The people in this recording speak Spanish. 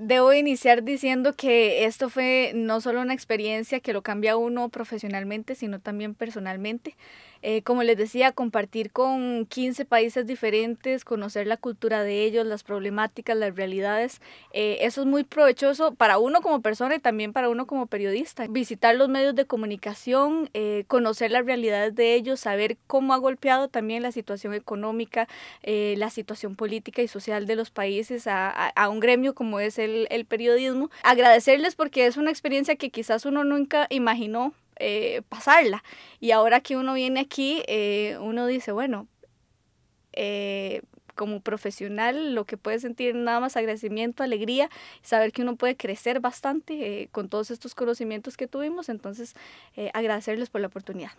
Debo iniciar diciendo que esto fue no solo una experiencia que lo cambia uno profesionalmente, sino también personalmente. Eh, como les decía, compartir con 15 países diferentes, conocer la cultura de ellos, las problemáticas, las realidades, eh, eso es muy provechoso para uno como persona y también para uno como periodista. Visitar los medios de comunicación, eh, conocer las realidades de ellos, saber cómo ha golpeado también la situación económica, la situación política y social de los países a, a, a un gremio como es el el, periodismo. Agradecerles porque es una experiencia que quizás uno nunca imaginó eh, pasarla. Y ahora que uno viene aquí, eh, uno dice, bueno, eh, como profesional lo que puede sentir nada más agradecimiento, alegría, saber que uno puede crecer bastante con todos estos conocimientos que tuvimos. Entonces, agradecerles por la oportunidad.